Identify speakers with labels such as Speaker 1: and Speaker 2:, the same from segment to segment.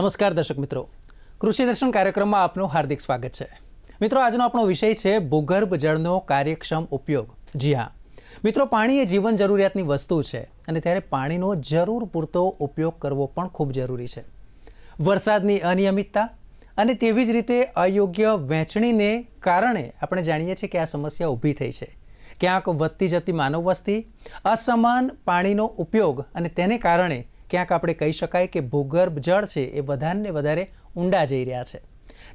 Speaker 1: નમસ્કાર દર્શક મિત્રો કૃષિ દર્શન કાર્યક્રમમાં આપનું હાર્દિક સ્વાગત છે મિત્રો આજનો આપણો વિષય છે ભૂગર્ભ જળનો કાર્યક્ષમ ઉપયોગ જી હા મિત્રો પાણી એ જીવન જરૂરિયાતની વસ્તુ છે અને ત્યારે પાણીનો જરૂર પૂરતો ઉપયોગ કરવો પણ ખૂબ જરૂરી છે વરસાદની અનિયમિતતા અને તેવી જ રીતે અયોગ્ય વહેંચણીને કારણે આપણે જાણીએ છીએ કે આ સમસ્યા ઊભી થઈ છે ક્યાંક વધતી જતી માનવ વસ્તી અસમાન પાણીનો ઉપયોગ અને તેને કારણે ક્યાંક આપણે કહી શકાય કે ભૂગર્ભ જળ છે એ વધારે વધારે ઊંડા જઈ રહ્યા છે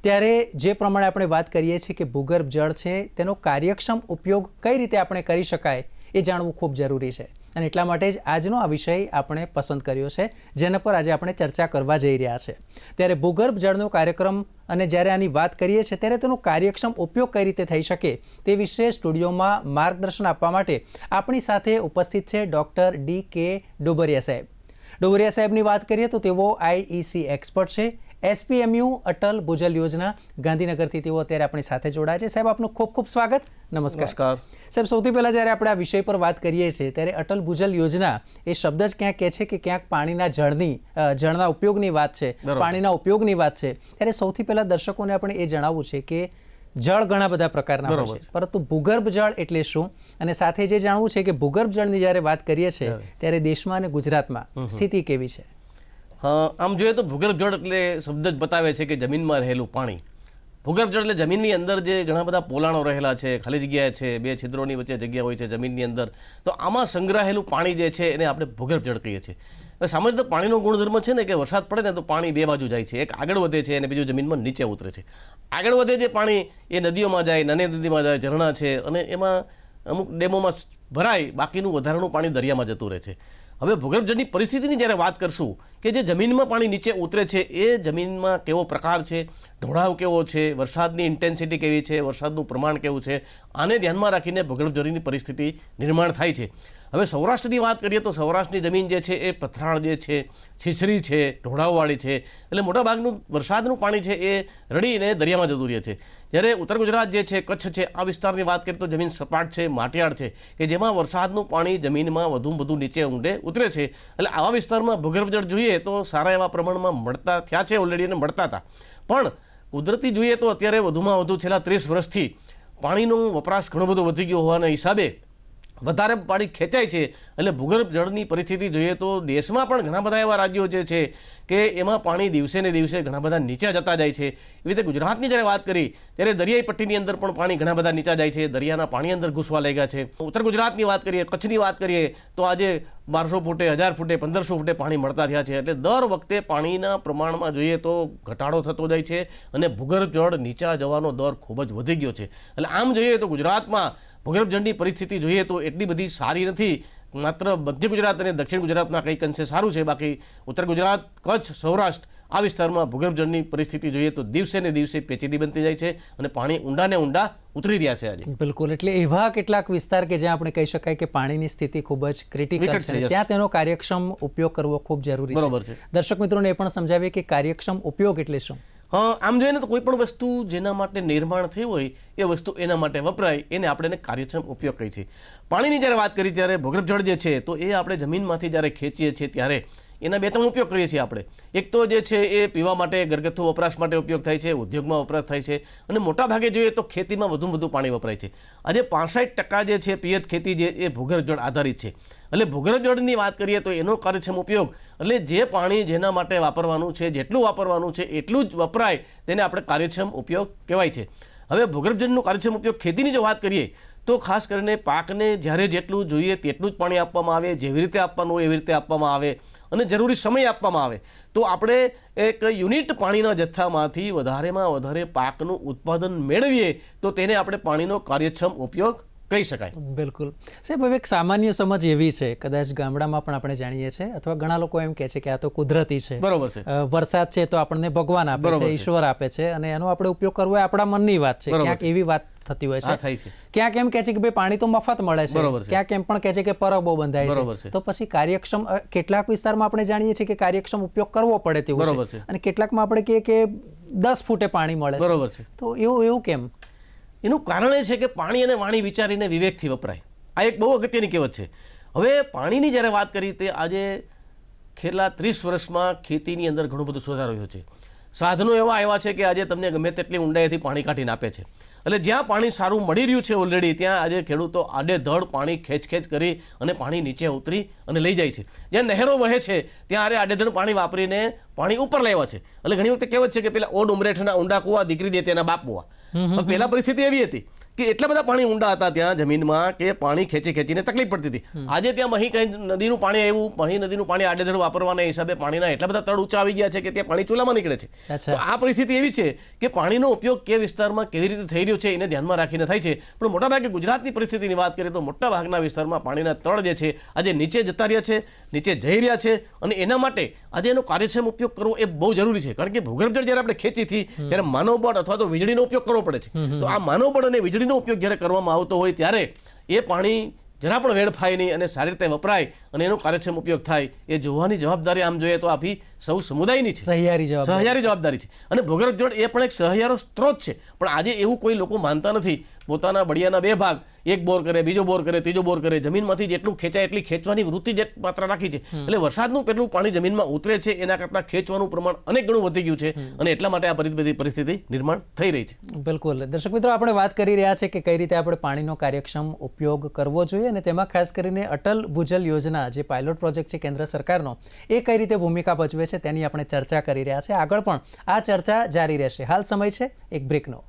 Speaker 1: ત્યારે જે પ્રમાણે આપણે વાત કરીએ છીએ કે ભૂગર્ભ જળ છે તેનો કાર્યક્ષમ ઉપયોગ કઈ રીતે આપણે કરી શકાય એ જાણવું ખૂબ જરૂરી છે અને એટલા માટે જ આજનો આ વિષય આપણે પસંદ કર્યો છે જેના પર આજે આપણે ચર્ચા કરવા જઈ રહ્યા છે ત્યારે ભૂગર્ભ જળનો કાર્યક્રમ અને જ્યારે આની વાત કરીએ છીએ ત્યારે તેનો કાર્યક્ષમ ઉપયોગ કઈ રીતે થઈ શકે તે વિશે સ્ટુડિયોમાં માર્ગદર્શન આપવા માટે આપણી સાથે ઉપસ્થિત છે ડૉક્ટર ડી કે ડુબરિયા સાહેબ ડોબરિયા સાહેબની વાત કરીએ તો તેઓ આઈઈસી એક્સપર્ટ છે એસપીએમયુ અટલ ભૂજલ યોજના ગાંધીનગરથી તેઓ અત્યારે આપણી સાથે જોડાયા છે સાહેબ આપનું ખૂબ ખૂબ સ્વાગત નમસ્કાર સાહેબ સૌથી પહેલાં જ્યારે આપણે આ વિષય પર વાત કરીએ છીએ ત્યારે અટલ ભૂજલ યોજના એ શબ્દ જ ક્યાંક કહે છે કે ક્યાંક પાણીના જળની જળના ઉપયોગની વાત છે પાણીના ઉપયોગની વાત છે ત્યારે સૌથી પહેલાં દર્શકોને આપણે એ જણાવવું છે કે જળ ઘણા બધા પ્રકારના હોય છે પરંતુ ભૂગર્ભ જળ એટલે શું અને સાથે જે જાણવું છે કે ભૂગર્ભ જળની જ્યારે વાત કરીએ છીએ ત્યારે દેશમાં અને ગુજરાતમાં સ્થિતિ કેવી છે
Speaker 2: આમ જોઈએ તો ભૂગર્ભ જળ એટલે શબ્દ જ બતાવે છે કે જમીનમાં રહેલું પાણી ભૂગર્ભ જળ એટલે જમીનની અંદર જે ઘણા બધા પોલાણો રહેલા છે ખાલી જગ્યા છે બે છિદ્રોની વચ્ચે જગ્યા હોય છે જમીનની અંદર તો આમાં સંગ્રહેલું પાણી જે છે એને આપણે ભૂગર્ભ જળ કહીએ છીએ સામાન્ય તો પાણીનો ગુણધર્મ છે ને કે વરસાદ પડે ને તો પાણી બે બાજુ જાય છે એક આગળ વધે છે અને બીજું જમીનમાં નીચે ઉતરે છે આગળ વધે જે પાણી એ નદીઓમાં જાય નાની નદીમાં જાય ઝરણા છે અને એમાં અમુક ડેમોમાં ભરાય બાકીનું વધારાનું પાણી દરિયામાં જતું રહે છે હવે ભૂગર્ભજળની પરિસ્થિતિની જ્યારે વાત કરશું કે જે જમીનમાં પાણી નીચે ઉતરે છે એ જમીનમાં કેવો પ્રકાર છે ઢોળાવ કેવો છે વરસાદની ઇન્ટેન્સિટી કેવી છે વરસાદનું પ્રમાણ કેવું છે આને ધ્યાનમાં રાખીને ભૂગર્ભજળની પરિસ્થિતિ નિર્માણ થાય છે હવે સૌરાષ્ટ્રની વાત કરીએ તો સૌરાષ્ટ્રની જમીન જે છે એ પથરાળ જે છે છીછરી છે ઢોળાવવાળી છે એટલે મોટાભાગનું વરસાદનું પાણી છે એ રડીને દરિયામાં જતું રહે છે જ્યારે ઉત્તર ગુજરાત જે છે કચ્છ છે આ વિસ્તારની વાત કરીએ તો જમીન સપાટ છે માટિયાળ છે કે જેમાં વરસાદનું પાણી જમીનમાં વધુ વધુ નીચે ઊંડે ઉતરે છે એટલે આવા વિસ્તારમાં ભૂગર્ભ જોઈએ તો સારા એવા પ્રમાણમાં મળતા થયા છે ઓલરેડી અને મળતા હતા પણ કુદરતી જોઈએ તો અત્યારે વધુમાં વધુ છેલ્લા ત્રીસ વર્ષથી પાણીનો વપરાશ ઘણો બધો વધી ગયો હોવાના હિસાબે વધારે પાણી ખેંચાય છે એટલે ભૂગર્ભ જળની પરિસ્થિતિ જોઈએ તો દેશમાં પણ ઘણા બધા એવા રાજ્યો જે છે કે એમાં પાણી દિવસે ને દિવસે ઘણા બધા નીચા જતા જાય છે એવી રીતે ગુજરાતની જ્યારે વાત કરી ત્યારે દરિયાઈ પટ્ટીની અંદર પણ પાણી ઘણા બધા નીચા જાય છે દરિયાના પાણી અંદર ઘૂસવા લાગ્યા છે ઉત્તર ગુજરાતની વાત કરીએ કચ્છની વાત કરીએ તો આજે બારસો ફૂટે હજાર ફૂટે પંદરસો ફૂટે પાણી મળતા થયા છે એટલે દર વખતે પાણીના પ્રમાણમાં જોઈએ તો ઘટાડો થતો જાય છે અને ભૂગર્ભ જળ નીચા જવાનો દર ખૂબ જ વધી ગયો છે એટલે આમ જોઈએ તો ગુજરાતમાં ભોગરભજનની પરિસ્થિતિ જોઈએ તો એટલી બધી સારી નથી માત્ર મધ્ય ગુજરાત અને દક્ષિણ ગુજરાતમાં કંઈક અંશે સારું છે બાકી ઉત્તર ગુજરાત કચ્છ સૌરાષ્ટ્ર આ વિસ્તારમાં ભૂગર્ભજળની પરિસ્થિતિ જોઈએ તો દિવસે ને દિવસે પેચીદી બનતી જાય છે અને પાણી ઊંડાને ઊંડા ઉતરી રહ્યા છે
Speaker 1: આજે બિલકુલ એટલે એવા કેટલાક વિસ્તાર કે જ્યાં આપણે કહી શકાય કે પાણીની સ્થિતિ ખૂબ જ ક્રિટિકલ છે ત્યાં તેનો કાર્યક્ષમ ઉપયોગ કરવો ખૂબ જરૂરી છે દર્શક મિત્રોને એ પણ સમજાવીએ કે કાર્યક્ષમ ઉપયોગ એટલે શું
Speaker 2: આમ જોઈને તો કોઈ પણ વસ્તુ જેના માટે નિર્માણ થઈ હોય એ વસ્તુ એના માટે વપરાય એને આપણે એને કાર્યક્ષમ ઉપયોગ કહીએ છીએ પાણીની જ્યારે વાત કરી ત્યારે ભૂગર્ભ જળ જે છે તો એ આપણે જમીનમાંથી જ્યારે ખેંચીએ છીએ ત્યારે એના બે ત્રણ ઉપયોગ કરીએ છીએ આપણે એક તો જે છે એ પીવા માટે ઘરગથ્થુ વપરાશ માટે ઉપયોગ થાય છે ઉદ્યોગમાં વપરાશ થાય છે અને મોટા ભાગે જોઈએ તો ખેતીમાં વધુ વધુ પાણી વપરાય છે આજે પાંસઠ ટકા જે છે પિયત ખેતી જે એ ભૂગર્ભજળ આધારિત છે એટલે ભૂગર્ભજળની વાત કરીએ તો એનો કાર્યક્ષમ ઉપયોગ એટલે જે પાણી જેના માટે વાપરવાનું છે જેટલું વાપરવાનું છે એટલું જ વપરાય તેને આપણે કાર્યક્ષમ ઉપયોગ કહેવાય છે હવે ભૂગર્ભ કાર્યક્ષમ ઉપયોગ ખેતીની જો વાત કરીએ તો ખાસ કરીને પાકને જ્યારે જેટલું જોઈએ તેટલું જ પાણી આપવામાં આવે જેવી રીતે આપવાનું હોય એવી રીતે આપવામાં આવે અને જરૂરી સમય આપવામાં આવે તો આપણે એક યુનિટ પાણીના જથ્થામાંથી વધારેમાં વધારે પાકનું ઉત્પાદન મેળવીએ તો તેને આપણે પાણીનો કાર્યક્ષમ ઉપયોગ કહી શકાય
Speaker 1: બિલકુલ સાહેબ એક સામાન્ય સમજ એવી છે કદાચ ગામડામાં પણ આપણે જાણીએ છીએ અથવા ઘણા લોકો એમ કહે છે કે આ તો કુદરતી છે બરોબર છે વરસાદ છે તો આપણને ભગવાન આપે છે ઈશ્વર આપે છે અને એનો આપણે ઉપયોગ કરવો એ આપણા મનની વાત છે ક્યાંક એવી વાત થતી હોય છે ક્યાંક એમ કે છે કે ભાઈ પાણી તો મફત મળે છે ક્યાંક એમ પણ કહે છે કે પરબો બંધાય છે તો પછી કાર્યક્ષમ કેટલાક વિસ્તારમાં આપણે જાણીએ છીએ કે કાર્યક્ષમ ઉપયોગ કરવો પડે તેવું છે અને કેટલાકમાં આપણે કહીએ કે દસ ફૂટે પાણી મળે છે તો એવું એવું કેમ એનું કારણ એ છે
Speaker 2: કે પાણી અને વાણી વિચારીને વિવેકથી વપરાય આ એક બહુ અગત્યની કહેવત છે હવે પાણીની જ્યારે વાત કરી તે આજે છેલ્લા ત્રીસ વર્ષમાં ખેતીની અંદર ઘણો બધો સુધારો રહ્યો છે સાધનો એવા આવ્યા છે કે આજે તમને ગમે તેટલી ઊંડાઈથી પાણી કાઢીને આપે છે એટલે જ્યાં પાણી સારું મળી રહ્યું છે ઓલરેડી ત્યાં આજે ખેડૂતો આડેધડ પાણી ખેંચખેંચ કરી અને પાણી નીચે ઉતરી અને લઈ જાય છે જ્યાં નહેરો વહે છે ત્યાં આરે આડેધડ પાણી વાપરીને પાણી ઉપર લેવા છે એટલે ઘણી વખતે કહેવત છે કે પેલા ઓડ ઉમરેઠના ઊંડા કુવા દીકરી દે તેના બાપ કુવા પહેલાં પરિસ્થિતિ એવી હતી કે એટલા બધા પાણી ઊંડા હતા ત્યાં જમીનમાં કે પાણી ખેંચી ખેંચીને તકલીફ પડતી હતી આજે ત્યાં મહી કઈ નદીનું પાણી આવ્યું મહી નદીનું પાણી આડેધડ વાપરવાના હિસાબે પાણીના એટલા બધા તળ ઊંચા આવી ગયા છે કે ત્યાં પાણી ચૂલામાં નીકળે છે આ પરિસ્થિતિ એવી છે કે પાણીનો ઉપયોગ કે વિસ્તારમાં કેવી રીતે થઈ રહ્યો છે એને ધ્યાનમાં રાખીને થાય છે પણ મોટાભાગે ગુજરાતની પરિસ્થિતિની વાત કરીએ તો મોટાભાગના વિસ્તારમાં પાણીના તળ જે છે આજે નીચે જતા રહ્યા છે નીચે જઈ રહ્યા છે અને એના માટે આજે એનો કાર્યક્ષમ ઉપયોગ કરવો એ બહુ જરૂરી છે કારણ કે ભૂગર્ભ જળ જ્યારે આપણે ખેંચી હતી ત્યારે માનવ અથવા તો વીજળીનો ઉપયોગ કરવો પડે છે તો આ માનવબળ અને વીજળી વીજળીનો ઉપયોગ જ્યારે કરવામાં આવતો હોય ત્યારે એ પાણી જરા પણ વેડફાય નહીં અને સારી રીતે વપરાય અને એનો કાર્યક્ષમ ઉપયોગ થાય એ જોવાની જવાબદારી આમ જોઈએ તો આપી સૌ સમુદાયની છે સહિયારી સહિયારી જવાબદારી છે અને ભૂગર્ભ જળ એ પણ એક સહિયારો સ્ત્રોત છે પણ આજે એવું કોઈ લોકો માનતા નથી પોતાના બળિયાના બે ભાગ એક બોર કરે બીજો બોર કરે ત્રીજો બોર કરે જમીનમાંથી જેટલું ખેંચાય એટલી ખેંચવાની વૃત્તિ જે માત્ર રાખી છે એટલે વરસાદનું પેટલું પાણી જમીનમાં ઉતરે છે એના કરતાં ખેંચવાનું પ્રમાણ અનેક ગણું વધી ગયું છે અને એટલા માટે આ બધી પરિસ્થિતિ નિર્માણ થઈ રહી છે
Speaker 1: બિલકુલ દર્શક મિત્રો આપણે વાત કરી રહ્યા છે કે કઈ રીતે આપણે પાણીનો કાર્યક્ષમ ઉપયોગ કરવો જોઈએ અને તેમાં ખાસ કરીને અટલ ભૂજલ યોજના જે પાયલોટ પ્રોજેક્ટ છે કેન્દ્ર સરકારનો એ કઈ રીતે ભૂમિકા ભજવે છે તેની આપણે ચર્ચા કરી રહ્યા છે આગળ પણ આ ચર્ચા જારી રહેશે હાલ સમય છે એક બ્રેકનો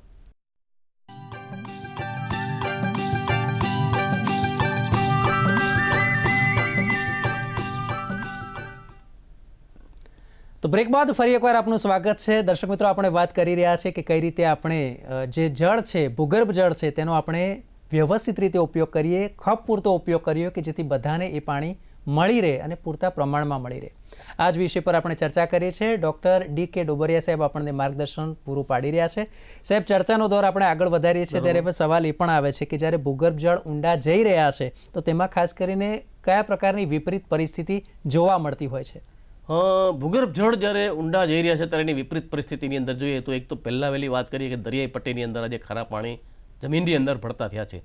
Speaker 1: તો બ્રેક બાદ ફરી એકવાર આપનું સ્વાગત છે દર્શક મિત્રો આપણે વાત કરી રહ્યા છે કે કઈ રીતે આપણે જે જળ છે ભૂગર્ભ જળ છે તેનો આપણે વ્યવસ્થિત રીતે ઉપયોગ કરીએ ખપ પૂરતો ઉપયોગ કરીએ કે જેથી બધાને એ પાણી મળી રહે અને પૂરતા પ્રમાણમાં મળી રહે આ જ વિષય પર આપણે ચર્ચા કરીએ છીએ ડૉક્ટર ડી કે ડોબરિયા સાહેબ આપણને માર્ગદર્શન પૂરું પાડી રહ્યા છે સાહેબ ચર્ચાનો દોર આપણે આગળ વધારીએ છીએ ત્યારે સવાલ એ પણ આવે છે કે જ્યારે ભૂગર્ભ જળ ઊંડા જઈ રહ્યા છે તો તેમાં ખાસ કરીને કયા પ્રકારની વિપરીત પરિસ્થિતિ જોવા મળતી હોય છે
Speaker 2: ભૂગર્ભ જળ જ્યારે ઊંડા જઈ રહ્યા છે ત્યારે એની વિપરીત પરિસ્થિતિની અંદર જોઈએ તો એક તો પહેલાં વહેલી વાત કરીએ કે દરિયાઈ પટ્ટીની અંદર આજે ખરા પાણી જમીનની અંદર ભળતા થયા છે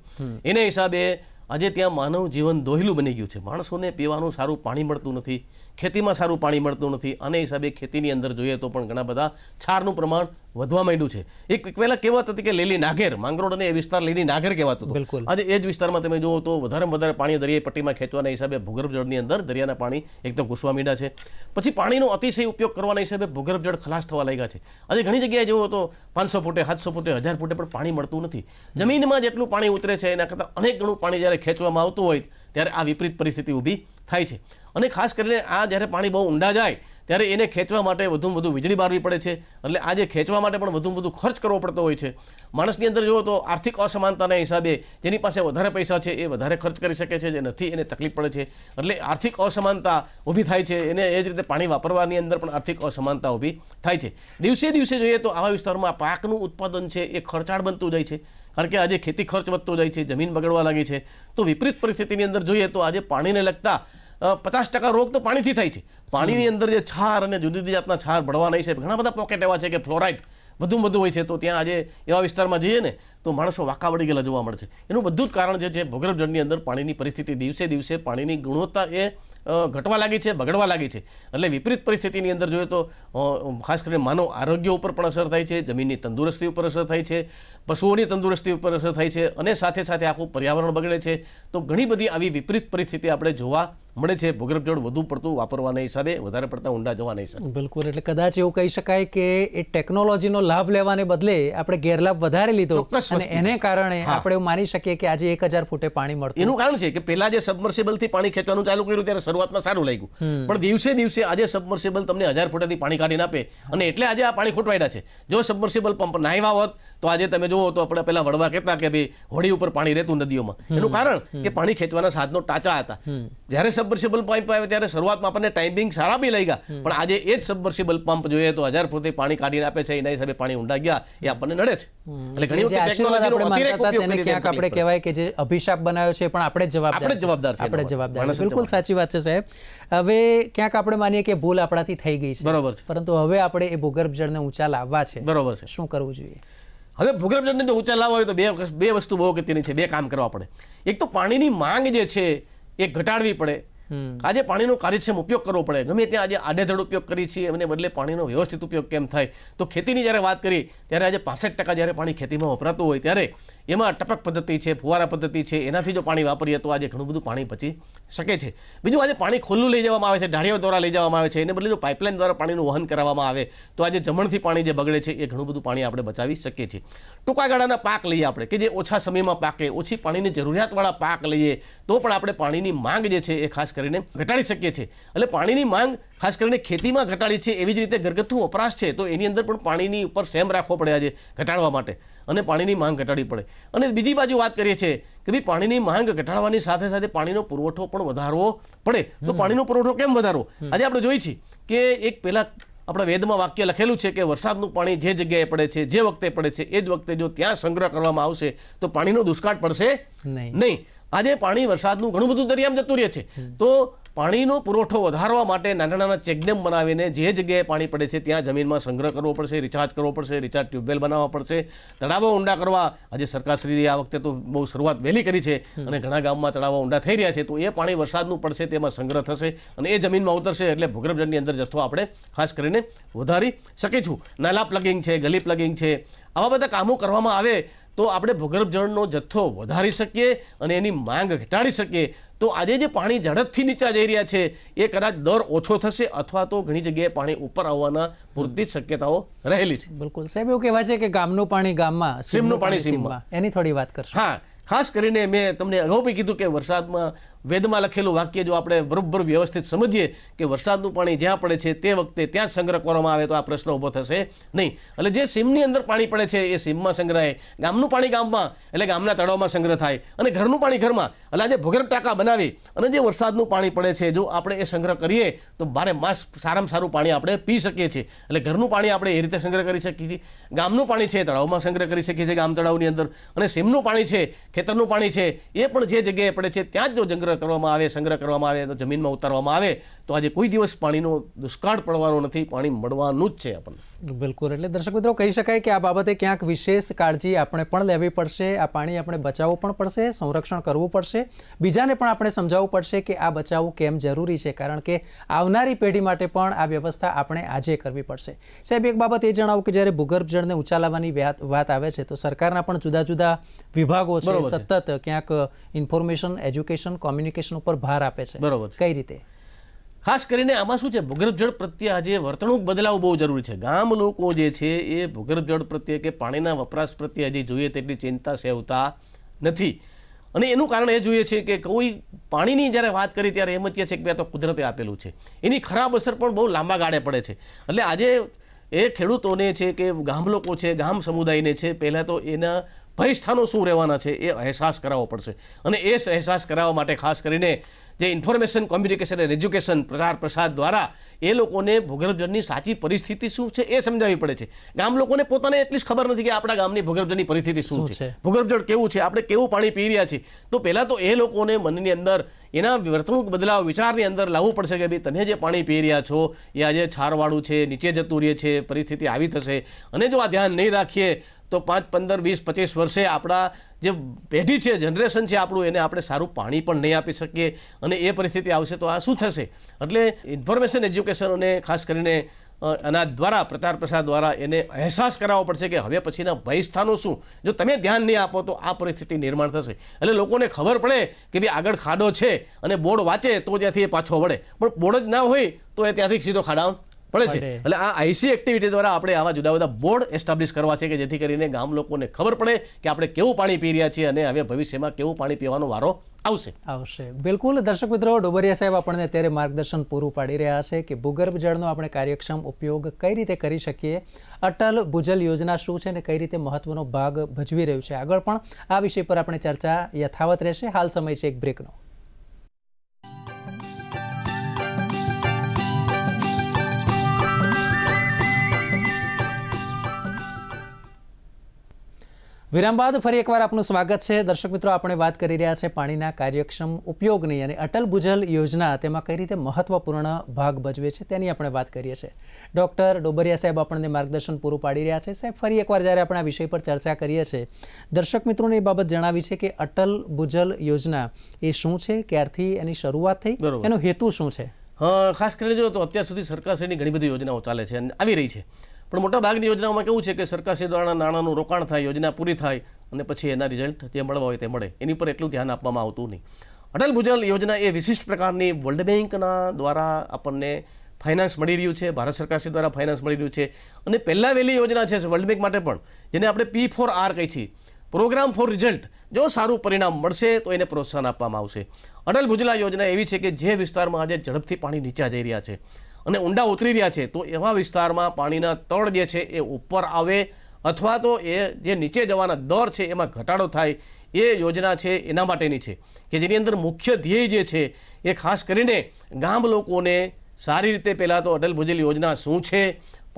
Speaker 2: એને હિસાબે આજે ત્યાં માનવ જીવન દોહેલું બની ગયું છે માણસોને પીવાનું સારું પાણી મળતું નથી ખેતીમાં સારું પાણી મળતું નથી અને હિસાબે ખેતીની અંદર જોઈએ તો પણ ઘણા બધા છારનું પ્રમાણ વધવા માંડ્યું છે એક પહેલાં કહેવત હતી કે લીલી નાઘેર માંગરોળ અને એ વિસ્તાર લીલી નાઘેર કહેવાતો હતો આજે એ જ વિસ્તારમાં તમે જુઓ તો વધારેમાં વધારે પાણી દરિયાઈ પટ્ટીમાં ખેંચવાના હિસાબે ભૂગર્ભ જળની અંદર દરિયાના પાણી એકદમ ઘૂસવા માંડ્યા છે પછી પાણીનો અતિશય ઉપયોગ કરવાના હિસાબે ભૂગર્ભ જળ ખલાસ થવા લાગ્યા છે આજે ઘણી જગ્યાએ જુઓ તો પાંચસો ફૂટે સાતસો ફૂટે હજાર ફૂટે પણ પાણી મળતું નથી જમીનમાં જેટલું પાણી ઉતરે છે એના કરતાં અનેક ઘણું પાણી જ્યારે ખેંચવામાં આવતું હોય ત્યારે આ વિપરીત પરિસ્થિતિ ઊભી થાય છે અને ખાસ કરીને આ જ્યારે પાણી બહુ ઊંડા જાય ત્યારે એને ખેંચવા માટે વધુ વધુ વીજળી બારવી પડે છે એટલે આજે ખેંચવા માટે પણ વધુમાં વધુ ખર્ચ કરવો પડતો હોય છે માણસની અંદર જુઓ તો આર્થિક અસમાનતાના હિસાબે જેની પાસે વધારે પૈસા છે એ વધારે ખર્ચ કરી શકે છે જે નથી એને તકલીફ પડે છે એટલે આર્થિક અસમાનતા ઊભી થાય છે એને એ જ રીતે પાણી વાપરવાની અંદર પણ આર્થિક અસમાનતા ઊભી થાય છે દિવસે દિવસે જોઈએ તો આવા વિસ્તારમાં પાકનું ઉત્પાદન છે એ ખર્ચાળ બનતું જાય છે કારણ કે આજે ખેતી ખર્ચ વધતો જાય છે જમીન બગડવા લાગે છે તો વિપરીત પરિસ્થિતિની અંદર જોઈએ તો આજે પાણીને લગતા પચાસ ટકા રોગ તો પાણીથી થાય છે પાણીની અંદર જે છાર અને જુદી જુદી જાતના છાર ભળવા નહીં છે ઘણા બધા પોકેટ એવા છે કે ફ્લોરાઇડ વધુમાં વધુ હોય છે તો ત્યાં આજે એવા વિસ્તારમાં જઈએ ને તો માણસો વાંકા વળી ગયેલા જોવા મળે છે એનું બધું જ કારણ જે છે ભૂગર્ભ જળની અંદર પાણીની પરિસ્થિતિ દિવસે દિવસે પાણીની ગુણવત્તા એ ઘટવા લાગી છે બગડવા લાગી છે એટલે વિપરીત પરિસ્થિતિની અંદર જોઈએ તો ખાસ કરીને માનવ આરોગ્ય ઉપર પણ અસર થાય છે જમીનની તંદુરસ્તી ઉપર અસર થાય છે પશુઓની તંદુરસ્તી ઉપર અસર થાય છે અને સાથે સાથે આખું પર્યાવરણ બગડે છે તો ઘણી બધી આવી વિપરીત પરિસ્થિતિ આપણે જોવા મળે છે ભૂગર્ભ જળ વધુ પડતું વાપરવાના હિસાબે વધારે પડતા ઊંડા જવાના
Speaker 1: હિસાબે બિલકુલ એટલે કદાચ એવું કહી શકાય કે એ ટેકનોલોજીનો લાભ લેવાને બદલે આપણે ગેરલાભ વધારે લીધો અને એને કારણે આપણે એવું માની શકીએ કે આજે એક હજાર ફૂટે પાણી મળતું એનું
Speaker 2: કારણ છે કે પહેલા જે સબમર્સેબલથી પાણી ખેંચવાનું ચાલુ કર્યું ત્યારે શરૂઆતમાં સારું
Speaker 1: લાગ્યું પણ
Speaker 2: દિવસે દિવસે આજે સબમર્સિબલ તમને હજાર ફૂટેથી પાણી કાઢીને આપે અને એટલે આજે આ પાણી ખોટવાયેલા છે જો સબમર્સિબલ પંપ નાહીવા હોત તો આજે તમે જુઓ તો આપણે પહેલા વડવા કહેતા કે ભાઈ હોળી ઉપર પાણી રહેતું નદીઓમાં એનું કારણ કે પાણી ખેંચવાના સાધનો ટાચા હતા જ્યારે સબમર્સિબલ પંપ આવ્યો ત્યારે શરૂઆતમાં આપણને ટાઈમિંગ સારા બી લઈ ગયા પણ આજે એ જ સબમર્સિબલ પંપ જોઈએ તો હજાર પૂરતી પાણી કાઢીને આપે છે એના હિસાબે પાણી ઊંડા ગયા એ આપણને નડે છે
Speaker 1: એટલે ઘણી ક્યાંક આપણે કહેવાય કે જે અભિશાપ બનાવ્યો છે પણ આપણે જવાબદાર જવાબદાર આપણે જવાબદાર બિલકુલ સાચી વાત છે સાહેબ હવે ક્યાંક આપણે માનીએ કે ભૂલ આપણાથી થઈ ગઈ છે બરોબર છે પરંતુ હવે આપણે એ ભૂગર્ભ જળને ઊંચા લાવવા છે બરોબર છે શું કરવું જોઈએ હવે ભૂગર્ભજળને જો ઊંચા લાવવા હોય તો બે બે વસ્તુ બહુ
Speaker 2: અગત્યની છે બે કામ કરવા પડે એક તો પાણીની માંગ જે છે એ ઘટાડવી પડે આજે પાણીનો કાર્યક્ષમ ઉપયોગ કરવો પડે ગમે ત્યાં આજે આડેધડ ઉપયોગ કરીએ છીએ અને બદલે પાણીનો વ્યવસ્થિત ઉપયોગ કેમ થાય તો ખેતીની જ્યારે વાત કરી ત્યારે આજે પાસઠ ટકા જ્યારે પાણી ખેતીમાં વપરાતું હોય ત્યારે એમાં ટપક પદ્ધતિ છે ફુવારા પદ્ધતિ છે એનાથી જો પાણી વાપરીએ તો આજે ઘણું બધું પાણી બચી શકે છે બીજું આજે પાણી ખુલ્લું લઈ જવામાં આવે છે ઢાળીઓ દ્વારા લઈ જવામાં આવે છે એને બદલે જો પાઇપલાઇન દ્વારા પાણીનું વહન કરવામાં આવે તો આજે જમણથી પાણી જે બગડે છે એ ઘણું બધું પાણી આપણે બચાવી શકીએ છીએ ટૂંકા ગાળાના પાક લઈએ આપણે કે જે ઓછા સમયમાં પાકે ઓછી પાણીની જરૂરિયાતવાળા પાક લઈએ તો પણ આપણે પાણીની માંગ જે છે એ ખાસ કરીને ઘટાડી શકીએ છીએ એટલે પાણીની માંગ ખાસ કરીને ખેતીમાં ઘટાડી છે એવી જ રીતે ઘરગથ્થુ વપરાશ છે તો એની અંદર પણ પાણીની ઉપર સેમ રાખવો પડે આજે ઘટાડવા માટે અને પાણીની માંગ ઘટાડવી પડે અને બીજી બાજુ વાત કરીએ છીએ કે ભાઈ પાણીની માંગ ઘટાડવાની સાથે સાથે પાણીનો પુરવઠો પણ વધારવો પડે તો પાણીનો પુરવઠો કેમ વધારવો આજે આપણે જોઈએ છીએ કે એક પહેલાં આપણે વેદમાં વાક્ય લખેલું છે કે વરસાદનું પાણી જે જગ્યાએ પડે છે જે વખતે પડે છે એ જ વખતે જો ત્યાં સંગ્રહ કરવામાં આવશે તો પાણીનો દુષ્કાળ પડશે નહીં આજે પાણી વરસાદનું ઘણું બધું દરિયામાં જતું રહે છે તો પાણીનો પુરવઠો વધારવા માટે નાના નાના ચેકડેમ બનાવીને જે જગ્યાએ પાણી પડે છે ત્યાં જમીનમાં સંગ્રહ કરવો પડશે રિચાર્જ કરવો પડશે રિચાર્જ ટ્યુબવેલ બનાવવા પડશે તળાવો ઊંડા કરવા આજે સરકારશ્રીએ આ વખતે તો બહુ શરૂઆત વહેલી કરી છે અને ઘણા ગામમાં તળાવો ઊંડા થઈ રહ્યા છે તો એ પાણી વરસાદનું પડશે તેમાં સંગ્રહ થશે અને એ જમીનમાં ઉતરશે એટલે ભૂગર્ભજળની અંદર જથ્થો આપણે ખાસ કરીને વધારી શકીશું નાલા પ્લગિંગ છે ગલી પ્લગિંગ છે આવા બધા કામો કરવામાં આવે તો આપણે ભૂગર્ભ જળનો જથ્થો વધારી શકીએ અને એની માંગ ઘટાડી શકીએ તો આજે જે પાણી ઝડપથી નીચા જઈ રહ્યા છે એ કદાચ દર ઓછો થશે અથવા તો ઘણી જગ્યાએ પાણી ઉપર આવવાના પૂરતી શક્યતાઓ રહેલી છે
Speaker 1: બિલકુલ સાહેબ એવું કહેવાય છે કે ગામનું પાણી ગામમાં સીમનું પાણી સીમમાં
Speaker 2: એની થોડી વાત કરશું હા ખાસ કરીને મેં તમને અગાઉ બી કીધું કે વરસાદમાં વેદમાં લખેલું વાક્ય જો આપણે બરોબર વ્યવસ્થિત સમજીએ કે વરસાદનું પાણી જ્યાં પડે છે તે વખતે ત્યાં સંગ્રહ કરવામાં આવે તો આ પ્રશ્ન ઊભો થશે નહીં એટલે જે સીમની અંદર પાણી પડે છે એ સીમમાં સંગ્રહે ગામનું પાણી ગામમાં એટલે ગામના તળાવમાં સંગ્રહ થાય અને ઘરનું પાણી ઘરમાં એટલે આજે ભૂગર્ભ ટાંકા બનાવી અને જે વરસાદનું પાણી પડે છે જો આપણે એ સંગ્રહ કરીએ તો બારે માસ સારામાં સારું પાણી આપણે પી શકીએ છીએ એટલે ઘરનું પાણી આપણે એ રીતે સંગ્રહ કરી શકીએ છીએ ગામનું પાણી છે તળાવમાં સંગ્રહ કરી શકીએ છીએ ગામ તળાવની અંદર અને સેમનું પાણી છે ખેતરનું પાણી છે એ પણ જે જગ્યાએ પડે છે ત્યાં જ જો સંગ્રહ કરવામાં આવે સંગ્રહ કરવામાં આવે તો જમીનમાં ઉતારવામાં
Speaker 1: આવે તો આજે કોઈ દિવસ પાણીનો દુષ્કાળ પડવાનો નથી પાણી મળવાનું જ છે આપણને બિલકુલ એટલે દર્શક મિત્રો કહી શકાય કે આ બાબતે ક્યાંક વિશેષ કાળજી આપણે પણ લેવી પડશે આ પાણી આપણે બચાવવું પણ પડશે સંરક્ષણ કરવું પડશે બીજાને પણ આપણે સમજાવવું પડશે કે આ બચાવવું કેમ જરૂરી છે કારણ કે આવનારી પેઢી માટે પણ આ વ્યવસ્થા આપણે આજે કરવી પડશે સાહેબ એક બાબત એ જણાવું કે જ્યારે ભૂગર્ભ જળને ઊંચા વાત આવે છે તો સરકારના પણ જુદા જુદા વિભાગો છે સતત ક્યાંક ઇન્ફોર્મેશન એજ્યુકેશન કોમ્યુનિકેશન ઉપર ભાર આપે છે બરોબર કઈ રીતે
Speaker 2: ખાસ કરીને આમાં શું છે ભૂગર્ભ જળ પ્રત્યે આજે વર્તણૂક બદલાવ બહુ જરૂરી છે ગામ લોકો જે છે એ ભૂગર્ભ જળ પ્રત્યે કે પાણીના વપરાશ પ્રત્યે આજે જોઈએ તેટલી ચિંતા સેવતા નથી અને એનું કારણ એ જોઈએ છે કે કોઈ પાણીની જ્યારે વાત કરી ત્યારે એમ જ કહે છે કે તો કુદરતે આપેલું છે એની ખરાબ અસર પણ બહુ લાંબા ગાળે પડે છે એટલે આજે એ ખેડૂતોને છે કે ગામ લોકો છે ગામ સમુદાયને છે પહેલાં તો એના ભય સ્થાનો શું રહેવાના છે એ અહેસાસ કરાવવો પડશે અને એ અહેસાસ કરાવવા માટે ખાસ કરીને જે ઇન્ફોર્મેશન કોમ્યુનિકેશન એન્ડ એજ્યુકેશન પ્રચાર પ્રસાર દ્વારા એ લોકોને ભૂગર્ભજળની સાચી પરિસ્થિતિ શું છે એ સમજાવવી પડે છે ગામ લોકોને પોતાને એટલી ખબર નથી કે આપણા ગામની ભૂગર્ભજળની પરિસ્થિતિ શું છે ભૂગર્ભજળ કેવું છે આપણે કેવું પાણી પી રહ્યા છીએ તો પહેલાં તો એ લોકોને મનની અંદર એના વર્તણૂક બદલાવ વિચારની અંદર લાવવું પડશે કે ભાઈ તમે જે પાણી પી રહ્યા છો એ આજે છારવાળું છે નીચે જતું રહે છે પરિસ્થિતિ આવી થશે અને જો આ ધ્યાન નહીં રાખીએ તો પાંચ પંદર વીસ પચીસ વર્ષે આપણા જે પેઢી છે જનરેશન છે આપણું એને આપણે સારું પાણી પણ નહીં આપી શકીએ અને એ પરિસ્થિતિ આવશે તો આ શું થશે એટલે ઇન્ફોર્મેશન એજ્યુકેશન અને ખાસ કરીને અનાજ દ્વારા પ્રચાર પ્રસાર દ્વારા એને અહેસાસ કરાવવો પડશે કે હવે પછીના ભય સ્થાનો શું જો તમે ધ્યાન નહીં આપો તો આ પરિસ્થિતિ નિર્માણ થશે એટલે લોકોને ખબર પડે કે ભાઈ આગળ ખાડો છે અને બોર્ડ વાંચે તો ત્યાંથી એ પાછો વળે પણ બોર્ડ જ ના હોય તો એ ત્યાંથી સીધો ખાડા પડે છે એટલે આ આઈસી એક્ટિવિટી દ્વારા આપણે આવા જુદા જુદા બોર્ડ એસ્ટાબ્લિશ કરવા છે કે જેથી કરીને ગામ લોકોને ખબર પડે કે આપણે કેવું પાણી પી રહ્યા છીએ અને હવે ભવિષ્યમાં કેવું પાણી પીવાનો વારો આવશે આવશે
Speaker 1: બિલકુલ દર્શક મિત્રો ડોબરિયા સાહેબ આપણને અત્યારે માર્ગદર્શન પૂરું પાડી રહ્યા છે કે ભૂગર્ભ જળનો આપણે કાર્યક્ષમ ઉપયોગ કઈ રીતે કરી શકીએ અટલ ભૂજલ યોજના શું છે અને કઈ રીતે મહત્વનો ભાગ ભજવી રહ્યું છે આગળ પણ આ વિષય પર આપણે ચર્ચા યથાવત રહેશે હાલ સમય છે એક બ્રેકનો વિરામ બાદ ફરી એકવાર આપનું સ્વાગત છે દર્શક મિત્રો આપણે વાત કરી રહ્યા છે પાણીના કાર્યક્ષમ ઉપયોગની અને અટલ ભૂજલ યોજના તેમાં કઈ રીતે મહત્વપૂર્ણ ભાગ ભજવે છે તેની આપણે વાત કરીએ છીએ ડૉક્ટર ડોબરિયા સાહેબ આપણને માર્ગદર્શન પૂરું પાડી રહ્યા છે સાહેબ ફરી એકવાર જ્યારે આપણે આ વિષય પર ચર્ચા કરીએ છીએ દર્શક મિત્રોને એ બાબત જણાવી છે કે અટલ ભૂજલ યોજના એ શું છે ક્યારથી એની શરૂઆત થઈ એનો હેતુ શું છે
Speaker 2: ખાસ કરીને જો અત્યાર સુધી સરકાર શ્રેણી ઘણી બધી યોજનાઓ ચાલે છે અને આવી રહી છે પણ મોટા ભાગની યોજનામાં કેવું છે કે સરકારશ્રી દ્વારા નાણાંનું રોકાણ થાય યોજના પૂરી થાય અને પછી એના રિઝલ્ટ જે મળવા હોય તે મળે એની પર એટલું ધ્યાન આપવામાં આવતું નહીં અટલ ભૂજલ યોજના એ વિશિષ્ટ પ્રકારની વર્લ્ડ બેંકના દ્વારા આપણને ફાઇનાન્સ મળી રહ્યું છે ભારત સરકારશ્રી દ્વારા ફાઇનાન્સ મળી રહ્યું છે અને પહેલાં વહેલી યોજના છે વર્લ્ડ બેંક માટે પણ જેને આપણે પી ફોર આર કહી છીએ પ્રોગ્રામ ફોર રિઝલ્ટ જો સારું પરિણામ મળશે તો એને પ્રોત્સાહન આપવામાં આવશે અટલ ભુજલા યોજના એવી છે કે જે વિસ્તારમાં આજે ઝડપથી પાણી નીચા જઈ રહ્યા છે અને ઊંડા ઉતરી રહ્યા છે તો એવા વિસ્તારમાં પાણીના તળ જે છે એ ઉપર આવે અથવા તો એ જે નીચે જવાના દર છે એમાં ઘટાડો થાય એ યોજના છે એના માટેની છે કે જેની અંદર મુખ્ય ધ્યેય જે છે એ ખાસ કરીને ગામ લોકોને સારી રીતે પહેલાં તો અટલ ભુજલ યોજના શું છે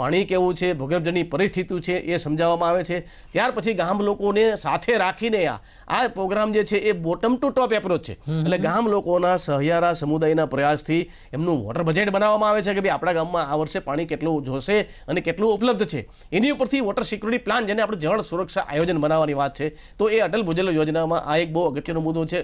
Speaker 2: પાણી કેવું છે ભૂગર્ભજળની પરિસ્થિતિ છે એ સમજાવવામાં આવે છે ત્યાર પછી ગામ લોકોને સાથે રાખીને આ આ પ્રોગ્રામ જે છે એ બોટમ ટુ ટોપ એપ્રોચ છે એટલે ગામ લોકોના સહિયારા સમુદાયના પ્રયાસથી એમનું વોટર બજેટ બનાવવામાં આવે છે કે ભાઈ આપણા ગામમાં આ વર્ષે પાણી કેટલું જોશે અને કેટલું ઉપલબ્ધ છે એની ઉપરથી વોટર સિક્યુરિટી પ્લાન જેને આપણે જળ સુરક્ષા આયોજન બનાવવાની વાત છે તો એ અટલ ભૂજલ યોજનામાં આ એક બહુ અગત્યનો મુદ્દો છે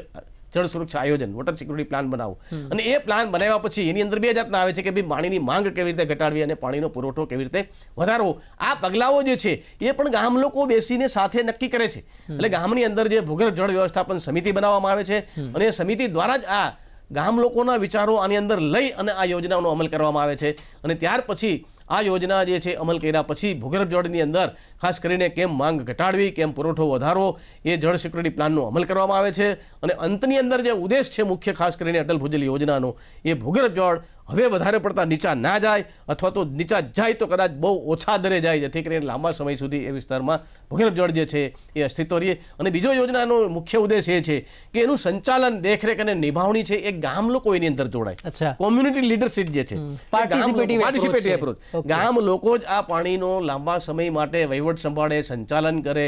Speaker 2: જળ સુરક્ષા આયોજન વોટર સિક્યુરિટી પ્લાન બનાવો અને એ પ્લાન બનાવ્યા પછી એની અંદર બે જાતના આવે છે કે ભાઈ પાણીની માંગ કેવી રીતે ઘટાડવી અને પાણીનો પુરવઠો કેવી રીતે વધારવો આ પગલાઓ જે છે એ પણ ગામ લોકો બેસીને સાથે નક્કી કરે છે એટલે ગામની અંદર જે ભૂગર્ભ જળ વ્યવસ્થાપન સમિતિ બનાવવામાં આવે છે અને સમિતિ દ્વારા જ આ ગામ લોકોના વિચારો આની અંદર લઈ અને આ યોજનાઓનો અમલ કરવામાં આવે છે અને ત્યાર પછી આ યોજના જે છે અમલ કર્યા પછી ભૂગર્ભ જળની અંદર ખાસ કરીને કેમ માંગ ઘટાડવી કેમ પુરવઠો વધારવો એ જળ સિક્યુરિટી પ્લાનનો અમલ કરવામાં આવે છે અને અંતની અંદર જે ઉદ્દેશ છે મુખ્ય ખાસ કરીને અટલ ભૂજલ યોજનાનો એ ભૂગર્ભ જળ હવે વધારે પડતા નીચા ના જાય અથવા તો નીચા જાય તો કદાચ બહુ ઓછા દરે જાય જેથી કરીને લાંબા સમય સુધી એ વિસ્તારમાં ભૂગર્ભ જળ જે છે એ અસ્તિત્વ રહે અને બીજો યોજનાનો મુખ્ય ઉદ્દેશ એ છે કે એનું સંચાલન દેખરેખ અને નિભાવણી છે એ ગામ લોકો એની અંદર જોડાય કોમ્યુનિટી લીડરશીપ જે છે પાર્ટિસિપેટિવ એપ્રોચ ગામ લોકો જ આ પાણીનો લાંબા સમય માટે વહીવટ સંભાળે સંચાલન કરે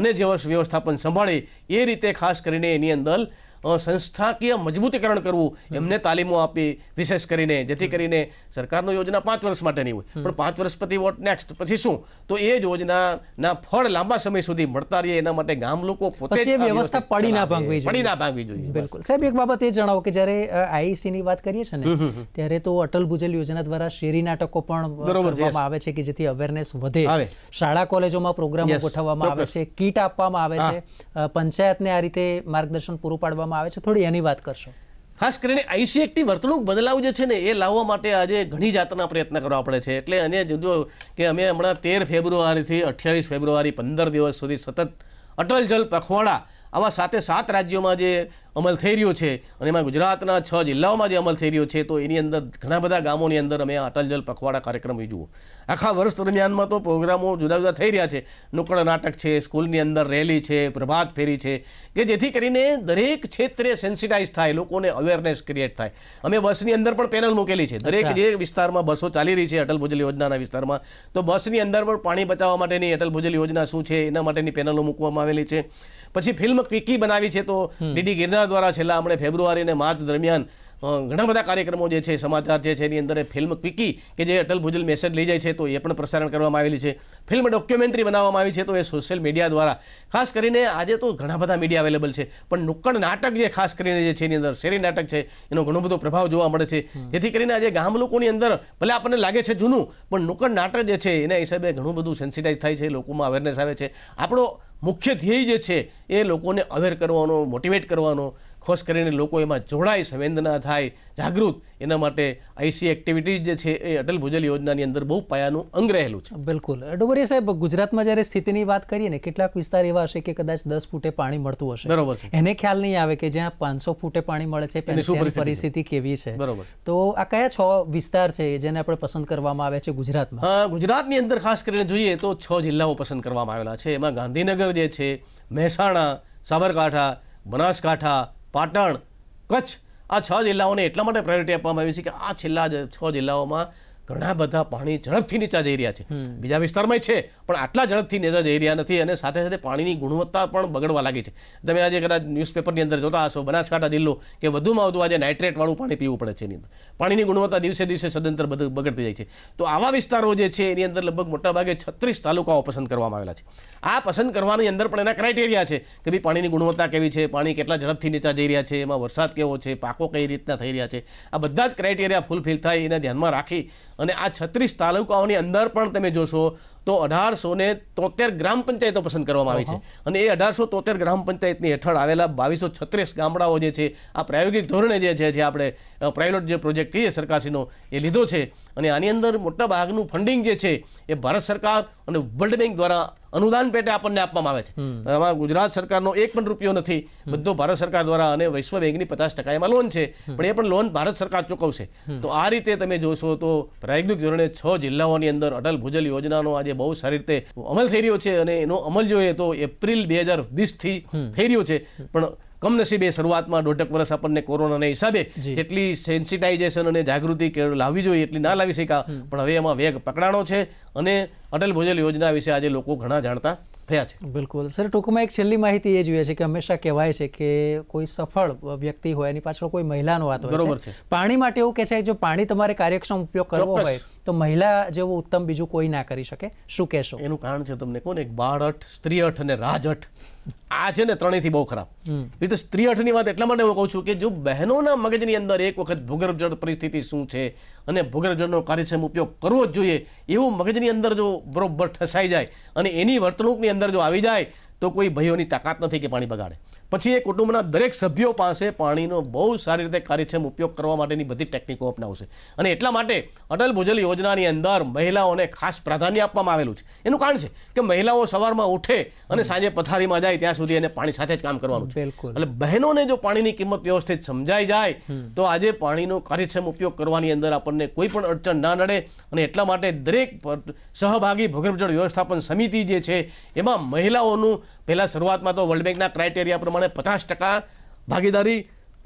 Speaker 2: અને જેવા વ્યવસ્થાપન સંભાળે એ રીતે ખાસ કરીને એની અંદર સંસ્થાકીય મજબૂતીકરણ કરવું એમને તાલીમો આપી વિશેષ કરીને જેથી કરીને સરકારનો યોજના પાંચ વર્ષ માટેની હોય પણ પાંચ વર્ષ પછી વોટ નેક્સ્ટ પછી શું તો એ જ યોજનાના ફળ લાંબા સમય સુધી મળતા રહીએ એના માટે ગામ લોકો પોતે વ્યવસ્થા પડી ના ભાંગવી પડી ના
Speaker 1: ભાંગવી જોઈએ બિલકુલ સાહેબ એક બાબત એ જણાવો કે જ્યારે આઈસી ની વાત કરીએ છીએ ને ત્યારે તો અટલ ભુજલ યોજના દ્વારા શેરી નાટકો પણ કરવામાં આવે છે કે જેથી અવેરનેસ વધે શાળા કોલેજોમાં પ્રોગ્રામો ગોઠવવામાં આવે છે કીટ આપવામાં આવે છે પંચાયતને આ રીતે માર્ગદર્શન પૂરું પાડવામાં કરવામાં આવે છે થોડી એની વાત કરશો
Speaker 2: ખાસ કરીને આઈસીએકટી વર્તણૂક બદલાવ જે છે ને એ લાવવા માટે આજે ઘણી જાતના પ્રયત્ન કરવા પડે છે એટલે અને જુદો કે અમે હમણાં તેર ફેબ્રુઆરીથી અઠ્યાવીસ ફેબ્રુઆરી પંદર દિવસ સુધી સતત અટલ જલ પખવાડા આવા સાથે સાત રાજ્યોમાં જે અમલ થઈ રહ્યો છે અને એમાં ગુજરાતના છ જિલ્લાઓમાં જે અમલ થઈ રહ્યો છે તો એની અંદર ઘણા બધા ગામોની અંદર અમે અટલ જલ પખવાડા કાર્યક્રમ જુઓ આખા વર્ષ દરમિયાનમાં તો પ્રોગ્રામો જુદા જુદા થઈ રહ્યા છે નુક્કડ નાટક છે સ્કૂલની અંદર રેલી છે પ્રભાત ફેરી છે કે જેથી કરીને દરેક ક્ષેત્રે સેન્સિટાઇઝ થાય લોકોને અવેરનેસ ક્રિએટ થાય અમે બસની અંદર પણ પેનલ મૂકેલી છે દરેક જે વિસ્તારમાં બસો ચાલી રહી છે અટલ ભુજલ યોજનાના વિસ્તારમાં તો બસની અંદર પણ પાણી બચાવવા માટેની અટલ ભુજલ યોજના શું છે એના માટેની પેનલો મૂકવામાં આવેલી છે પછી ફિલ્મ ક્વિકી બનાવી છે તો ડીડી ગિરનાર દ્વારા છેલ્લા આપણે ફેબ્રુઆરી અને માર્ચ દરમિયાન ઘણા બધા કાર્યક્રમો જે છે સમાચાર જે છે એની અંદર ફિલ્મ ક્વિકી કે જે અટલ ભુજલ મેસેજ લઈ જાય છે તો એ પણ પ્રસારણ કરવામાં આવેલી છે ફિલ્મ ડોક્યુમેન્ટરી બનાવવામાં આવી છે તો એ સોશિયલ મીડિયા દ્વારા ખાસ કરીને આજે તો ઘણા બધા મીડિયા અવેલેબલ છે પણ નુક્કડ નાટક જે ખાસ કરીને જે છે એની અંદર શેરી નાટક છે એનો ઘણો બધો પ્રભાવ જોવા મળે છે જેથી કરીને આજે ગામ લોકોની અંદર ભલે આપણને લાગે છે જૂનું પણ નુક્કડ નાટક જે છે એના હિસાબે ઘણું બધું સેન્સિટાઇઝ થાય છે લોકોમાં અવેરનેસ આવે છે આપણો મુખ્ય ધ્યેય જે છે એ લોકોને અવેર કરવાનો મોટિવેટ કરવાનો ખાસ કરીને લોકો એમાં જોડાય સંવેદના થાય જાગૃત એના માટે આઈસી એક્ટિવિટીઝ જે છે એ અટલ ભુજલ યોજનાની અંદર બહુ પાયાનું અંગ રહેલું
Speaker 1: છે બિલકુલ ડોબરિયા સાહેબ ગુજરાતમાં જ્યારે સ્થિતિની વાત કરીએ ને કેટલાક વિસ્તાર એવા હશે કે કદાચ દસ ફૂટે પાણી મળતું હશે બરોબર એને ખ્યાલ નહીં આવે કે જ્યાં પાંચસો ફૂટે પાણી મળે છે પરિસ્થિતિ કેવી છે બરોબર તો આ કયા છ વિસ્તાર છે જેને આપણે પસંદ કરવામાં આવે છે ગુજરાતમાં ગુજરાતની અંદર ખાસ કરીને જોઈએ
Speaker 2: તો છ જિલ્લાઓ પસંદ કરવામાં આવેલા છે એમાં ગાંધીનગર જે છે મહેસાણા સાબરકાંઠા બનાસકાંઠા પાટણ કચ્છ આ છ જિલ્લાઓને એટલા માટે પ્રાયોરિટી આપવામાં આવી છે કે આ છેલ્લા છ જિલ્લાઓમાં ઘણા બધા પાણી ઝડપથી નીચા જઈ રહ્યા છે બીજા વિસ્તારમાં છે પણ આટલા ઝડપથી નીચા જઈ રહ્યા નથી અને સાથે સાથે પાણીની ગુણવત્તા પણ બગડવા લાગી છે તમે આજે કદાચ ન્યૂઝપેપરની અંદર જોતા હશો બનાસકાંઠા જિલ્લો કે વધુમાં વધુ આજે નાઇટ્રેટવાળું પાણી પીવું પડે છે એની પાણીની ગુણવત્તા દિવસે દિવસે સદંતર બગડતી જાય છે તો આવા વિસ્તારો જે છે એની અંદર લગભગ મોટાભાગે છત્રીસ તાલુકાઓ પસંદ કરવામાં આવેલા છે આ પસંદ કરવાની અંદર પણ એના ક્રાઇટેરિયા છે કે ભાઈ પાણીની ગુણવત્તા કેવી છે પાણી કેટલા ઝડપથી નીચા જઈ રહ્યા છે એમાં વરસાદ કેવો છે પાકો કઈ રીતના થઈ રહ્યા છે આ બધા જ ક્રાઇટેરિયા ફૂલફિલ થાય એને ધ્યાનમાં રાખી અને આ છત્રીસ તાલુકાઓની અંદર પણ તમે જોશો તો અઢારસો ને તોતેર ગ્રામ પંચાયતો પસંદ કરવામાં આવી છે અને એ અઢારસો તોતેર ગ્રામ પંચાયતની હેઠળ આવેલા બાવીસો છત્રીસ ગામડાઓ જે છે આ પ્રાયોગિક ધોરણે જે છે જે આપણે પ્રાઇવેટ જે પ્રોજેક્ટ કહીએ સરકારશ્રીનો એ લીધો છે અને આની અંદર મોટા ભાગનું ફંડિંગ જે છે એ ભારત સરકાર અને વર્લ્ડ બેંક દ્વારા અનુદાન પેટે આપણને આપવામાં આવે છે આમાં ગુજરાત સરકારનો એક પણ રૂપિયો નથી બધો ભારત સરકાર દ્વારા અને વિશ્વ બેંકની પચાસ ટકા એમાં લોન છે પણ એ પણ લોન ભારત સરકાર ચૂકવશે તો આ રીતે તમે જોશો તો પ્રાયોગિક ધોરણે છ જિલ્લાઓની અંદર અટલ ભૂજલ યોજનાનો આજે બહુ સારી રીતે અમલ થઈ રહ્યો છે અને એનો અમલ જોઈએ તો એપ્રિલ બે હજાર વીસથી થઈ રહ્યો છે પણ કમનસીબે શરૂઆતમાં દોઢક વર્ષ આપણને કોરોનાના હિસાબે જેટલી સેન્સિટાઇઝેશન અને જાગૃતિ લાવવી જોઈએ એટલી ના લાવી શક્યા પણ હવે એમાં વેગ પકડાણો છે અને અટલ ભોજલ યોજના વિશે આજે લોકો ઘણા જાણતા
Speaker 1: થયા છે બિલકુલ સર ટૂંકમાં એક છેલ્લી માહિતી એ જોઈએ છે કે હંમેશા કહેવાય છે કે કોઈ સફળ વ્યક્તિ હોય એની પાછળ કોઈ મહિલાનો વાત હોય છે પાણી માટે એવું કે છે જો પાણી તમારે કાર્યક્ષમ ઉપયોગ કરવો હોય તો મહિલા જેવું ઉત્તમ બીજું કોઈ ના કરી શકે શું કહેશો એનું કારણ છે તમને કોને એક બાળઠ સ્ત્રીઅઠ અને રાજઠ આ છે ને થી બહુ ખરાબ
Speaker 2: એટલે સ્ત્રી અઠની વાત એટલા માટે હું કહું છું કે જો બહેનોના મગજની અંદર એક વખત ભૂગર્ભજળ પરિસ્થિતિ શું છે અને ભૂગર્ભજળનો કાર્યક્ષમ ઉપયોગ કરવો જ જોઈએ એવું મગજની અંદર જો બરોબર ઠસાઈ જાય અને એની વર્તણૂકની અંદર જો આવી જાય તો કોઈ ભયોની તાકાત નથી કે પાણી બગાડે પછી એ કુટુંબના દરેક સભ્યો પાસે પાણીનો બહુ સારી રીતે કાર્યક્ષમ ઉપયોગ કરવા માટેની બધી ટેકનિકો અપનાવશે અને એટલા માટે અટલ ભૂજલ યોજનાની અંદર મહિલાઓને ખાસ પ્રાધાન્ય આપવામાં આવેલું છે એનું કારણ છે કે મહિલાઓ સવારમાં ઉઠે અને સાંજે પથારીમાં જાય ત્યાં સુધી એને પાણી સાથે જ કામ કરવાનું છે એટલે બહેનોને જો પાણીની કિંમત વ્યવસ્થિત સમજાઈ જાય તો આજે પાણીનો કાર્યક્ષમ ઉપયોગ કરવાની અંદર આપણને કોઈ પણ અડચણ ના નડે અને એટલા માટે દરેક સહભાગી ભૂગર્ભજળ વ્યવસ્થાપન સમિતિ જે છે એમાં મહિલાઓનું પહેલા શરૂઆતમાં તો વર્લ્ડ બેંકના ક્રાઇટેરિયા પ્રમાણે પચાસ ટકા ભાગીદારી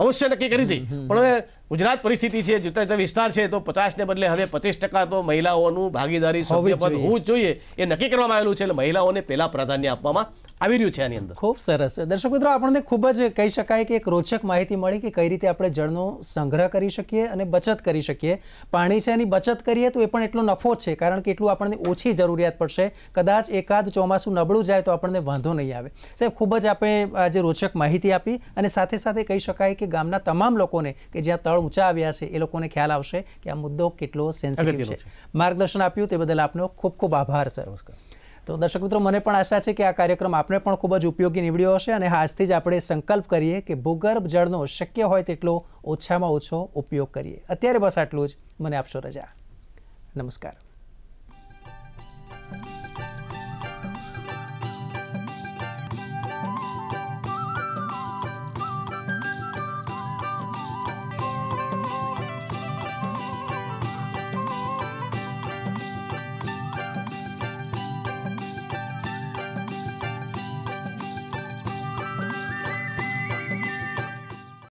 Speaker 2: અવશ્ય નક્કી કરી હતી પણ હવે ગુજરાત પરિસ્થિતિ છે જુદા જુદા વિસ્તાર છે તો પચાસને બદલે હવે પચીસ ટકા તો મહિલાઓનું ભાગીદારી સભ્યપદ હોવું જોઈએ એ નક્કી કરવામાં આવેલું છે એટલે મહિલાઓને પહેલાં પ્રાધાન્ય આપવામાં આવી રહ્યું છે આની અંદર ખૂબ સરસ
Speaker 1: દર્શક મિત્રો આપણને ખૂબ જ કહી શકાય કે એક રોચક માહિતી મળી કે કઈ રીતે આપણે જળનો સંગ્રહ કરી શકીએ અને બચત કરી શકીએ પાણી છે એની બચત કરીએ તો એ પણ એટલો નફો છે કારણ કે એટલું આપણને ઓછી જરૂરિયાત પડશે કદાચ એકાદ ચોમાસું નબળું જાય તો આપણને વાંધો નહીં આવે સાહેબ ખૂબ જ આપણે આજે રોચક માહિતી આપી અને સાથે સાથે કહી શકાય કે ગામના તમામ લોકોને કે જ્યાં તળ ઊંચા આવ્યા છે એ લોકોને ખ્યાલ આવશે કે આ મુદ્દો કેટલો સેન્સિટિવ છે માર્ગદર્શન આપ્યું તે બદલ આપનો ખૂબ ખૂબ આભાર સર નમસ્કાર તો દર્શક મિત્રો મને પણ આશા છે કે આ કાર્યક્રમ આપને પણ ખૂબ જ ઉપયોગી નીવડ્યો હશે અને આજથી જ આપણે સંકલ્પ કરીએ કે ભૂગર્ભ જળનો શક્ય હોય તેટલો ઓછામાં ઓછો ઉપયોગ કરીએ અત્યારે બસ આટલું જ મને આપશો રજા નમસ્કાર